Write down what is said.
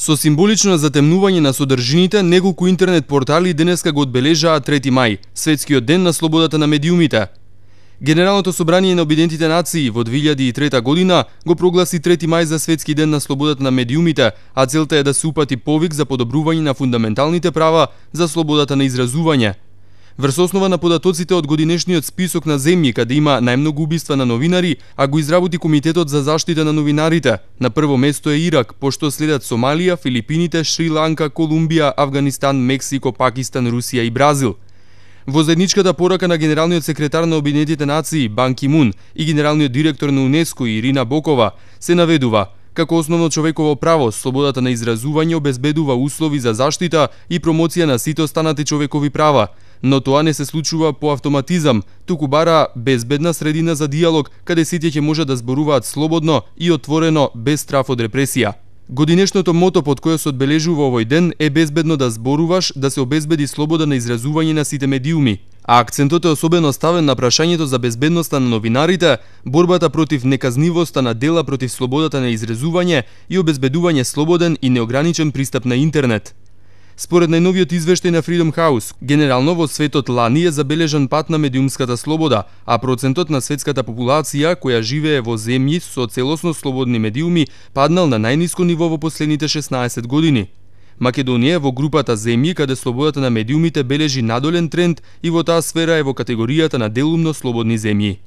Со символично затемнување на содржините, неколку интернет портали денеска го одбележаа 3 мај, светскиот ден на слободата на медиумите. Генералното собрание на Обединетите нации во 2003 година го прогласи 3 мај за светски ден на слободата на медиумите, а целта е да се упати повик за подобрување на фундаменталните права за слободата на изразување – Врз основа на податоците од годинешниот список на земји каде има најмногу убиства на новинари, а го изработи Комитетот за заштита на новинарите. На прво место е Ирак, пошто следат Сомалија, Филипините, Шри-Ланка, Колумбија, Афганистан, Мексико, Пакистан, Русија и Бразил. Во заедничката порака на генералниот секретар на Обединетите нации Бан Мун и генералниот директор на УНЕСКО Ирина Бокова се наведува како основно човеково право, слободата на изразување обезбедува услови за заштита и промоција на сите останати човекови права, Но тоа не се случува по автоматизам, туку бара безбедна средина за диалог, каде сите ќе можат да зборуваат слободно и отворено, без страф од репресија. Годинешното мото под кое се одбележува овој ден е безбедно да зборуваш, да се обезбеди слобода на изразување на сите медиуми, а акцентот е особено ставен на прашањето за безбедноста на новинарите, борбата против неказнивоста на дела против слободата на изразување и обезбедување слободен и неограничен пристап на интернет. Според најновиот извештај на Freedom House, генерално во светот лани е забележан пат на медиумската слобода, а процентот на светската популација која живее во земји со целосно слободни медиуми паднал на најниско ниво во последните 16 години. Македонија е во групата земји каде слободата на медиумите бележи надолен тренд и во таа сфера е во категоријата на делумно слободни земји.